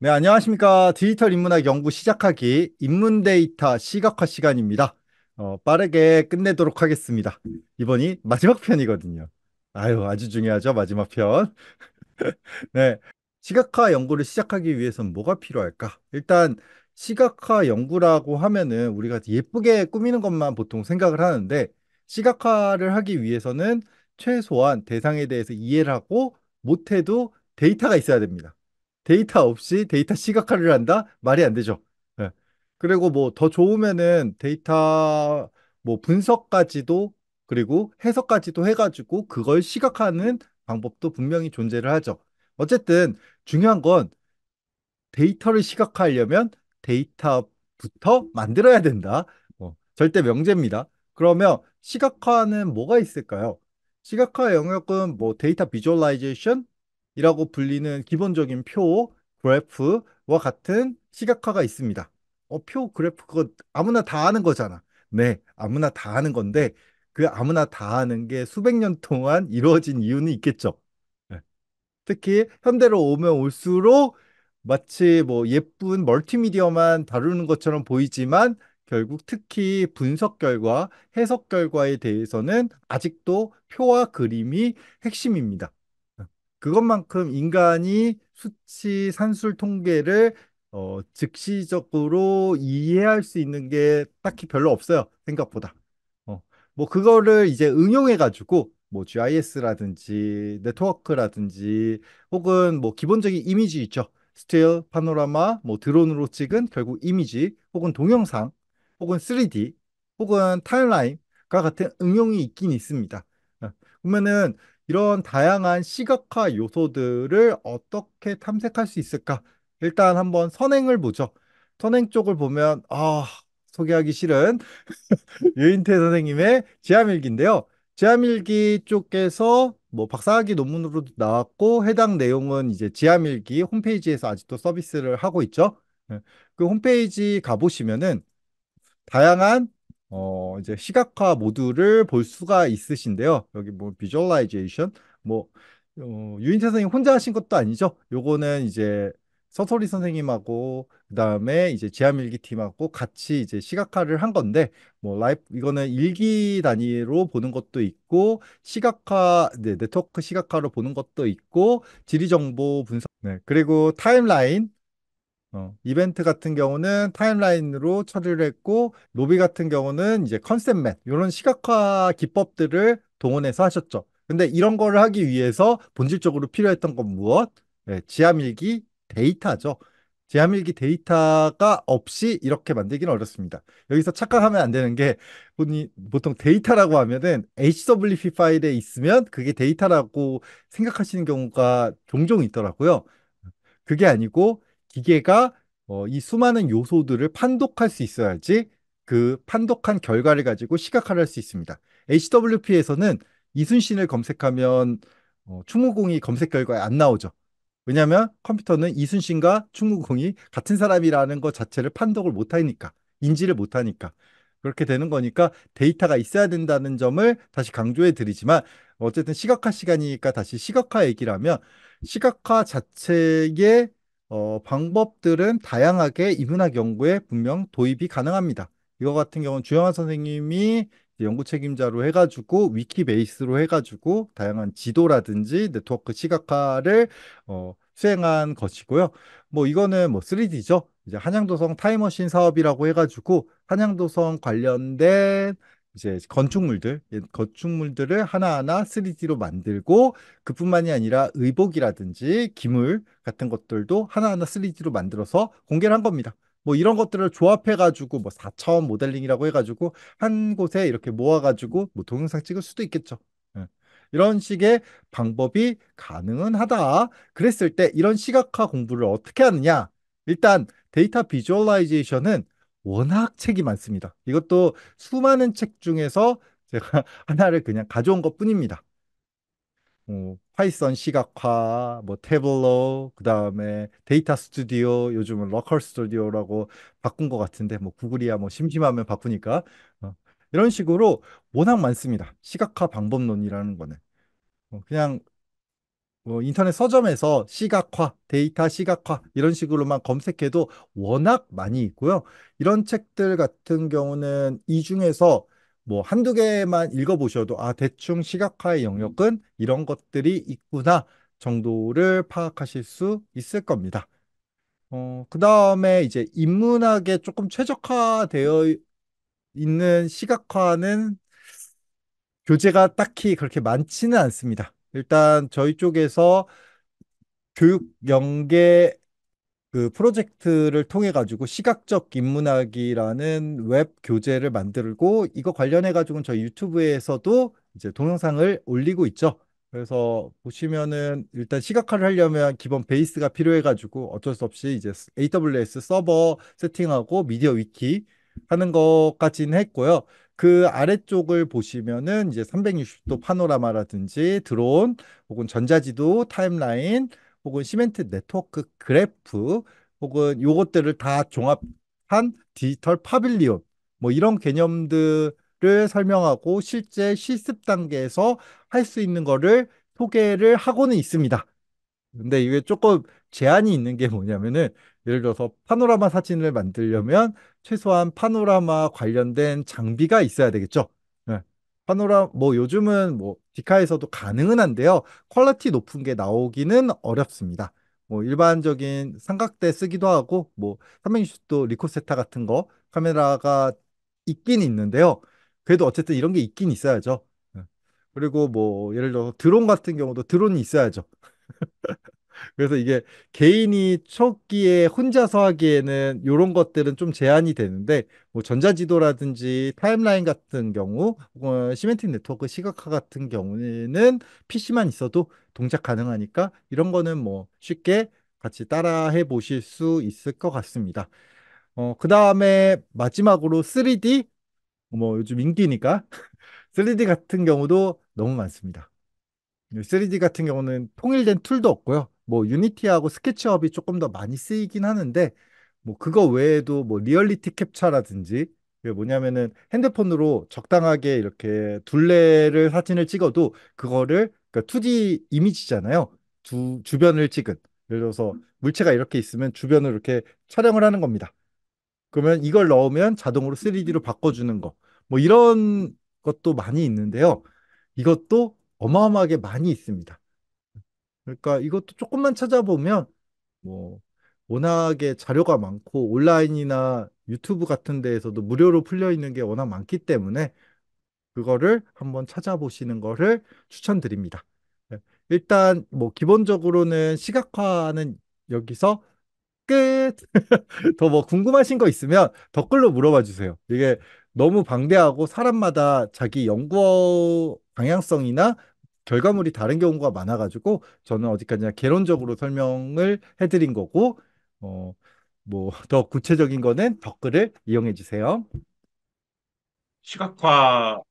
네, 안녕하십니까. 디지털 인문학 연구 시작하기 인문 데이터 시각화 시간입니다. 어, 빠르게 끝내도록 하겠습니다. 이번이 마지막 편이거든요. 아유, 아주 중요하죠. 마지막 편. 네. 시각화 연구를 시작하기 위해선 뭐가 필요할까? 일단, 시각화 연구라고 하면은 우리가 예쁘게 꾸미는 것만 보통 생각을 하는데, 시각화를 하기 위해서는 최소한 대상에 대해서 이해를 하고, 못해도 데이터가 있어야 됩니다. 데이터 없이 데이터 시각화를 한다? 말이 안 되죠. 예. 그리고 뭐 더 좋으면은 데이터 뭐 분석까지도 그리고 해석까지도 해가지고 그걸 시각화하는 방법도 분명히 존재를 하죠. 어쨌든 중요한 건 데이터를 시각화하려면 데이터부터 만들어야 된다. 뭐 절대 명제입니다. 그러면 시각화는 뭐가 있을까요? 시각화 영역은 뭐 데이터 비주얼라이제이션, 이라고 불리는 기본적인 표, 그래프와 같은 시각화가 있습니다. 어, 표, 그래프, 그거 아무나 다 아는 거잖아. 네, 아무나 다 아는 건데, 그 아무나 다 아는 게 수백 년 동안 이루어진 이유는 있겠죠. 예. 특히 현대로 오면 올수록 마치 뭐 예쁜 멀티미디어만 다루는 것처럼 보이지만 결국 특히 분석 결과, 해석 결과에 대해서는 아직도 표와 그림이 핵심입니다. 그것만큼 인간이 수치 산술 통계를 어, 즉시적으로 이해할 수 있는 게 딱히 별로 없어요. 생각보다. 어, 뭐 그거를 이제 응용해 가지고 뭐 GIS라든지 네트워크라든지 혹은 뭐 기본적인 이미지 있죠. 스틸, 파노라마, 뭐 드론으로 찍은 결국 이미지 혹은 동영상 혹은 3D 혹은 타임라인과 같은 응용이 있긴 있습니다. 어, 그러면은 이런 다양한 시각화 요소들을 어떻게 탐색할 수 있을까? 일단 한번 선행을 보죠. 선행 쪽을 보면 아, 소개하기 싫은 유인태 선생님의 지하밀기인데요. 지하밀기 쪽에서 뭐 박사학위 논문으로도 나왔고 해당 내용은 이제 지하밀기 홈페이지에서 아직도 서비스를 하고 있죠. 네. 그 홈페이지 가보시면은 다양한 어, 이제 시각화 모드를볼 수가 있으신데요. 여기 뭐 비주얼라이제이션 뭐 어, 유인 선생님 혼자 하신 것도 아니죠. 요거는 이제 서소리 선생님하고 그다음에 이제 지하밀기 팀하고 같이 이제 시각화를 한 건데 뭐 라이프 이거는 일기 단위로 보는 것도 있고 시각화 네, 네트워크 시각화로 보는 것도 있고 지리 정보 분석 네, 그리고 타임라인 어, 이벤트 같은 경우는 타임라인으로 처리를 했고 로비 같은 경우는 이제 컨셉맵 이런 시각화 기법들을 동원해서 하셨죠. 근데 이런 거를 하기 위해서 본질적으로 필요했던 건 무엇? 네, 지하밀기 데이터죠. 지하밀기 데이터가 없이 이렇게 만들기는 어렵습니다. 여기서 착각하면 안 되는 게 보통 데이터라고 하면은 HWP 파일에 있으면 그게 데이터라고 생각하시는 경우가 종종 있더라고요. 그게 아니고 기계가 어, 이 수많은 요소들을 판독할 수 있어야지 그 판독한 결과를 가지고 시각화를 할 수 있습니다. HWP에서는 이순신을 검색하면 어, 충무공이 검색 결과에 안 나오죠. 왜냐하면 컴퓨터는 이순신과 충무공이 같은 사람이라는 것 자체를 판독을 못하니까 인지를 못하니까 그렇게 되는 거니까 데이터가 있어야 된다는 점을 다시 강조해 드리지만 어쨌든 시각화 시간이니까 다시 시각화 얘기라면 시각화 자체의 어, 방법들은 다양하게 인문학 연구에 분명 도입이 가능합니다. 이거 같은 경우는 주영환 선생님이 연구 책임자로 해가지고 위키 베이스로 해가지고 다양한 지도라든지 네트워크 시각화를 어, 수행한 것이고요. 뭐 이거는 뭐 3D죠. 이제 한양도성 타임머신 사업이라고 해가지고 한양도성 관련된 이제 건축물들, 예, 건축물들을 하나하나 3D로 만들고 그뿐만이 아니라 의복이라든지 기물 같은 것들도 하나하나 3D로 만들어서 공개를 한 겁니다. 뭐 이런 것들을 조합해가지고 뭐 4차원 모델링이라고 해가지고 한 곳에 이렇게 모아가지고 뭐 동영상 찍을 수도 있겠죠. 예. 이런 식의 방법이 가능은 하다. 그랬을 때 이런 시각화 공부를 어떻게 하느냐? 일단 데이터 비주얼라이제이션은 워낙 책이 많습니다. 이것도 수많은 책 중에서 제가 하나를 그냥 가져온 것 뿐입니다. 어, 파이썬 시각화, 뭐 태블로, 그 다음에 데이터 스튜디오, 요즘은 러컬 스튜디오라고 바꾼 것 같은데 뭐 구글이야 뭐 심심하면 바꾸니까 어, 이런 식으로 워낙 많습니다. 시각화 방법론이라는 거는 어, 그냥 어, 인터넷 서점에서 시각화, 데이터 시각화 이런 식으로만 검색해도 워낙 많이 있고요. 이런 책들 같은 경우는 이 중에서 뭐 한두 개만 읽어보셔도 아 대충 시각화의 영역은 이런 것들이 있구나 정도를 파악하실 수 있을 겁니다. 어, 그 다음에 이제 인문학에 조금 최적화되어 있는 시각화는 교재가 딱히 그렇게 많지는 않습니다. 일단 저희 쪽에서 교육 연계 그 프로젝트를 통해 가지고 시각적 인문학이라는 웹 교재를 만들고 이거 관련해 가지고 는 저희 유튜브에서도 이제 동영상을 올리고 있죠. 그래서 보시면은 일단 시각화를 하려면 기본 베이스가 필요해 가지고 어쩔 수 없이 이제 AWS 서버 세팅하고 미디어 위키 하는 것까지는 했고요. 그 아래쪽을 보시면은 이제 360도 파노라마라든지 드론 혹은 전자지도 타임라인 혹은 시멘트 네트워크 그래프 혹은 요것들을 다 종합한 디지털 파빌리온 뭐 이런 개념들을 설명하고 실제 실습 단계에서 할 수 있는 거를 소개를 하고는 있습니다. 근데 이게 조금 제한이 있는 게 뭐냐면은 예를 들어서 파노라마 사진을 만들려면 최소한 파노라마 관련된 장비가 있어야 되겠죠. 네. 파노라 뭐 요즘은 뭐 디카에서도 가능은 한데요. 퀄리티 높은 게 나오기는 어렵습니다. 뭐 일반적인 삼각대 쓰기도 하고 뭐 360도 리코세타 같은 거 카메라가 있긴 있는데요. 그래도 어쨌든 이런 게 있긴 있어야죠. 예. 그리고 뭐 예를 들어 드론 같은 경우도 드론이 있어야죠. 그래서 이게 개인이 초기에 혼자서 하기에는 이런 것들은 좀 제한이 되는데 뭐 전자지도라든지 타임라인 같은 경우 혹은 시멘틱 네트워크 시각화 같은 경우는 에 PC만 있어도 동작 가능하니까 이런 거는 뭐 쉽게 같이 따라해 보실 수 있을 것 같습니다. 어, 그 다음에 마지막으로 3D 뭐 요즘 인기니까 3D 같은 경우도 너무 많습니다. 3D 같은 경우는 통일된 툴도 없고요. 뭐 유니티하고 스케치업이 조금 더 많이 쓰이긴 하는데 뭐 그거 외에도 뭐 리얼리티 캡처라든지 뭐냐면은 핸드폰으로 적당하게 이렇게 둘레를 사진을 찍어도 그거를 그러니까 2D 이미지잖아요. 주, 주변을 찍은 예를 들어서 음. 물체가 이렇게 있으면 주변을 이렇게 촬영을 하는 겁니다. 그러면 이걸 넣으면 자동으로 3D로 바꿔주는 거. 뭐 이런 것도 많이 있는데요. 이것도 어마어마하게 많이 있습니다. 그러니까 이것도 조금만 찾아보면 뭐 워낙에 자료가 많고 온라인이나 유튜브 같은 데에서도 무료로 풀려 있는 게 워낙 많기 때문에 그거를 한번 찾아보시는 거를 추천드립니다. 네, 일단 뭐 기본적으로는 시각화는 여기서 끝. 더 뭐 궁금하신 거 있으면 댓글로 물어봐 주세요. 이게 너무 방대하고 사람마다 자기 연구 방향성이나 결과물이 다른 경우가 많아가지고 저는 어디까지나 개론적으로 설명을 해드린 거고 어, 뭐 더 구체적인 거는 덧글을 이용해 주세요. 시각화가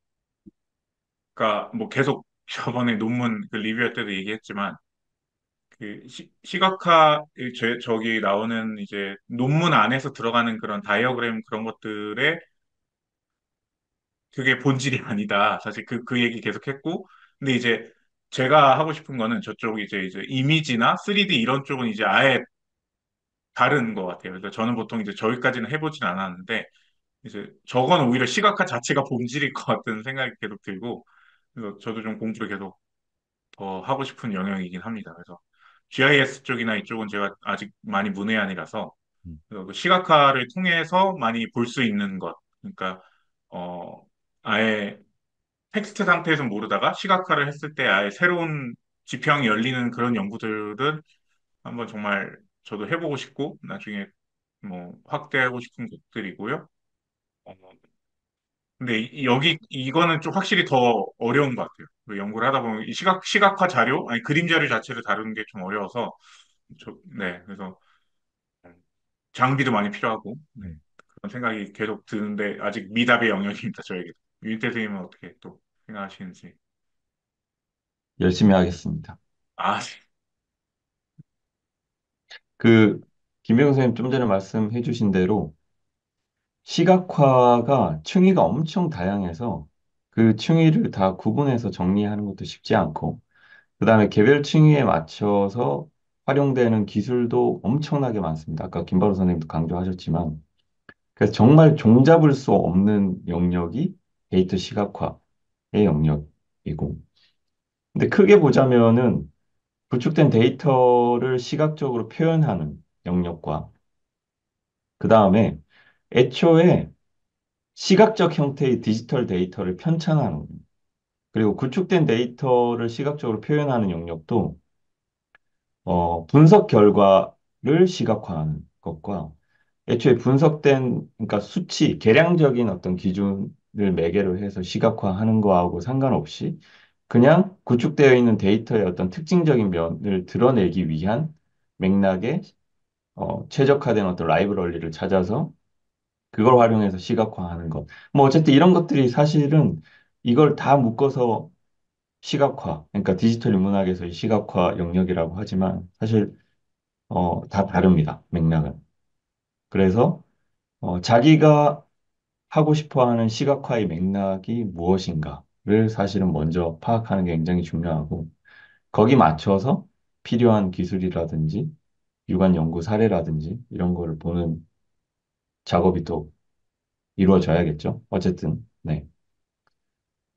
뭐 계속 저번에 논문 그 리뷰할 때도 얘기했지만 그 시, 시각화 저, 저기 나오는 이제 논문 안에서 들어가는 그런 다이어그램 그런 것들의 그게 본질이 아니다. 사실 그, 그 얘기 계속 했고, 근데 이제 제가 하고 싶은 거는 저쪽 이제 이제 이미지나 3D 이런 쪽은 이제 아예 다른 것 같아요. 그래서 저는 보통 이제 저기까지는 해보진 않았는데 이제 저건 오히려 시각화 자체가 본질일 것 같은 생각이 계속 들고 그래서 저도 좀 공부를 계속 더 하고 싶은 영역이긴 합니다. 그래서 GIS 쪽이나 이쪽은 제가 아직 많이 문외한이라서 음. 그 시각화를 통해서 많이 볼 수 있는 것 그러니까 어 아예 텍스트 상태에서 모르다가 시각화를 했을 때 아예 새로운 지평이 열리는 그런 연구들은 한번 정말 저도 해보고 싶고 나중에 뭐 확대하고 싶은 것들이고요. 근데 여기 이거는 좀 확실히 더 어려운 것 같아요. 그 연구를 하다 보면 이 시각 시각화 자료 아니 그림 자료 자체를 다루는 게 좀 어려워서 저, 네 그래서 장비도 많이 필요하고 네, 그런 생각이 계속 드는데 아직 미답의 영역입니다 저에게. 윤익 대생님은 어떻게 또 생각하시는지. 열심히 하겠습니다. 아, 네. 그김병경 선생님 좀 전에 말씀해 주신 대로 시각화가 층위가 엄청 다양해서 그 층위를 다 구분해서 정리하는 것도 쉽지 않고 그다음에 개별 층위에 맞춰서 활용되는 기술도 엄청나게 많습니다. 아까 김바로 선생님도 강조하셨지만 그래서 정말 종잡을 수 없는 영역이 데이터 시각화의 영역이고. 근데 크게 보자면은 구축된 데이터를 시각적으로 표현하는 영역과 그 다음에 애초에 시각적 형태의 디지털 데이터를 편찬하는 그리고 구축된 데이터를 시각적으로 표현하는 영역도 어, 분석 결과를 시각화하는 것과 애초에 분석된 그러니까 수치 계량적인 어떤 기준 를 매개로 해서 시각화하는 거하고 상관없이 그냥 구축되어 있는 데이터의 어떤 특징적인 면을 드러내기 위한 맥락의 어, 최적화된 어떤 라이브러리를 찾아서 그걸 활용해서 시각화하는 것. 뭐 어쨌든 이런 것들이 사실은 이걸 다 묶어서 시각화, 그러니까 디지털 인문학에서의 시각화 영역이라고 하지만 사실 어, 다 다릅니다. 맥락은. 그래서 어, 자기가 하고 싶어 하는 시각화의 맥락이 무엇인가를 사실은 먼저 파악하는 게 굉장히 중요하고, 거기 맞춰서 필요한 기술이라든지, 유관 연구 사례라든지, 이런 거를 보는 작업이 또 이루어져야겠죠. 어쨌든, 네.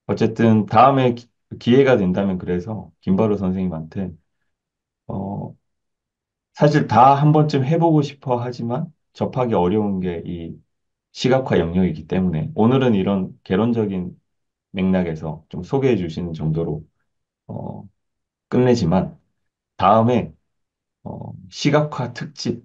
어쨌든, 다음에 기, 기회가 된다면 그래서 김바로 선생님한테, 어, 사실 다 한 번쯤 해보고 싶어 하지만 접하기 어려운 게이 시각화 영역이기 때문에 오늘은 이런 개론적인 맥락에서 좀 소개해 주시는 정도로 어, 끝내지만 다음에 어, 시각화 특집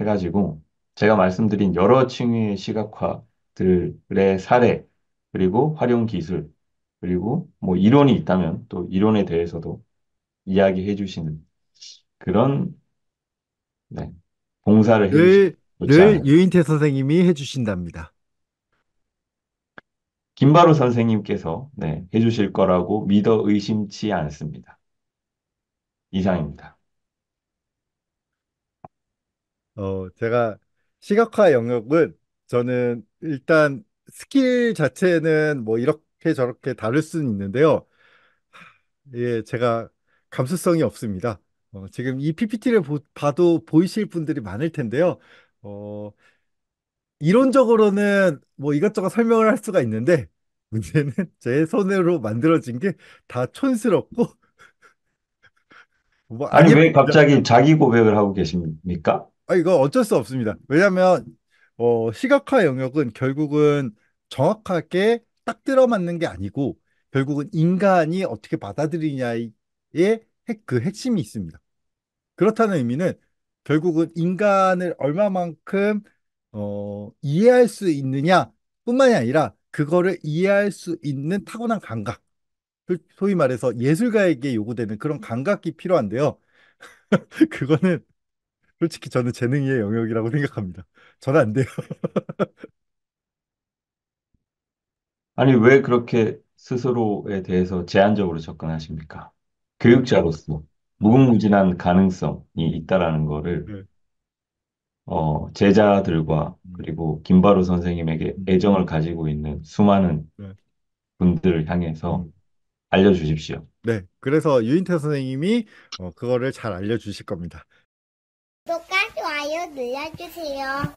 해가지고 제가 말씀드린 여러 층의 시각화들의 사례 그리고 활용 기술 그리고 뭐 이론이 있다면 또 이론에 대해서도 이야기해 주시는 그런 네, 봉사를 해주시 를 유인태 선생님이 해주신답니다. 김바로 선생님께서 네, 해주실 거라고 믿어 의심치 않습니다. 이상입니다. 어, 제가 시각화 영역은 저는 일단 스킬 자체는 뭐 이렇게 저렇게 다를 수는 있는데요. 예, 제가 감수성이 없습니다. 어, 지금 이 PPT를 보, 봐도 보이실 분들이 많을 텐데요. 어, 이론적으로는 뭐 이것저것 설명을 할 수가 있는데 문제는 제 손으로 만들어진 게 다 촌스럽고 뭐 아니, 아니 왜 갑자기 자기 고백을 하고 계십니까? 아 이거 어쩔 수 없습니다. 왜냐하면 어, 시각화 영역은 결국은 정확하게 딱 들어맞는 게 아니고 결국은 인간이 어떻게 받아들이냐의 핵, 그 핵심이 있습니다. 그렇다는 의미는 결국은 인간을 얼마만큼 어, 이해할 수 있느냐뿐만이 아니라 그거를 이해할 수 있는 타고난 감각, 소위 말해서 예술가에게 요구되는 그런 감각이 필요한데요. 그거는 솔직히 저는 재능의 영역이라고 생각합니다. 저는 안 돼요. 아니, 왜 그렇게 스스로에 대해서 제한적으로 접근하십니까? 교육자로서. 무궁무진한 가능성이 있다라는 거를 네. 어, 제자들과 음. 그리고 김바루 선생님에게 음. 애정을 가지고 있는 수많은 네. 분들을 향해서 음. 알려주십시오. 네, 그래서 유인태 선생님이 어, 그거를 잘 알려주실 겁니다. 구독과 좋아요 눌러주세요.